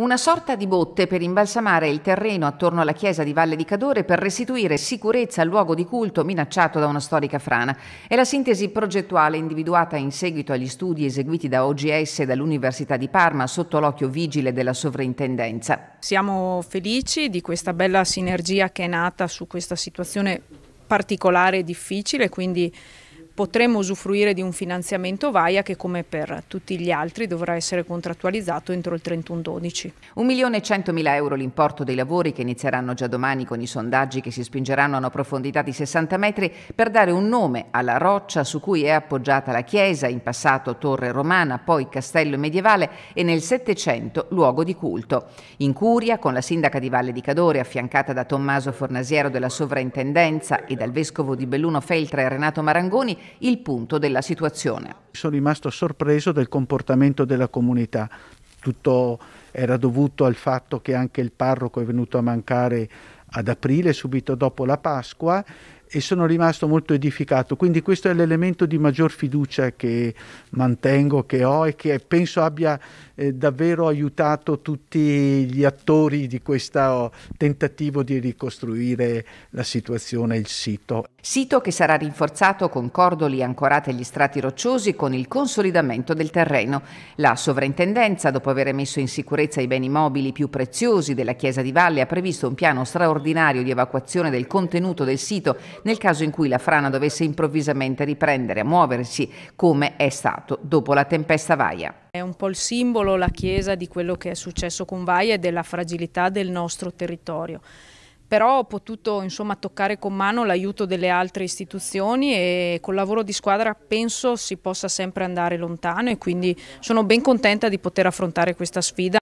Una sorta di botte per imbalsamare il terreno attorno alla chiesa di Valle di Cadore per restituire sicurezza al luogo di culto minacciato da una storica frana. È la sintesi progettuale individuata in seguito agli studi eseguiti da OGS e dall'Università di Parma sotto l'occhio vigile della sovrintendenza. Siamo felici di questa bella sinergia che è nata su questa situazione particolare e difficile, quindi potremmo usufruire di un finanziamento VAIA che come per tutti gli altri dovrà essere contrattualizzato entro il 31-12. 1.100.000 euro l'importo dei lavori che inizieranno già domani con i sondaggi che si spingeranno a una profondità di 60 metri per dare un nome alla roccia su cui è appoggiata la chiesa, in passato torre romana, poi castello medievale e nel Settecento luogo di culto. In curia con la sindaca di Valle di Cadore affiancata da Tommaso Fornasiero della Sovrintendenza e dal vescovo di Belluno Feltra e Renato Marangoni il punto della situazione. Sono rimasto sorpreso del comportamento della comunità. Tutto era dovuto al fatto che anche il parroco è venuto a mancare ad aprile, subito dopo la Pasqua, e sono rimasto molto edificato. Quindi questo è l'elemento di maggior fiducia che mantengo, che ho e che penso abbia eh, davvero aiutato tutti gli attori di questo tentativo di ricostruire la situazione il sito. Sito che sarà rinforzato con cordoli ancorati agli strati rocciosi con il consolidamento del terreno. La sovrintendenza, dopo aver messo in sicurezza i beni mobili più preziosi della Chiesa di Valle, ha previsto un piano straordinario di evacuazione del contenuto del sito nel caso in cui la frana dovesse improvvisamente riprendere a muoversi, come è stato dopo la tempesta Vaia. È un po' il simbolo, la chiesa, di quello che è successo con Vaia e della fragilità del nostro territorio però ho potuto insomma, toccare con mano l'aiuto delle altre istituzioni e col lavoro di squadra penso si possa sempre andare lontano e quindi sono ben contenta di poter affrontare questa sfida.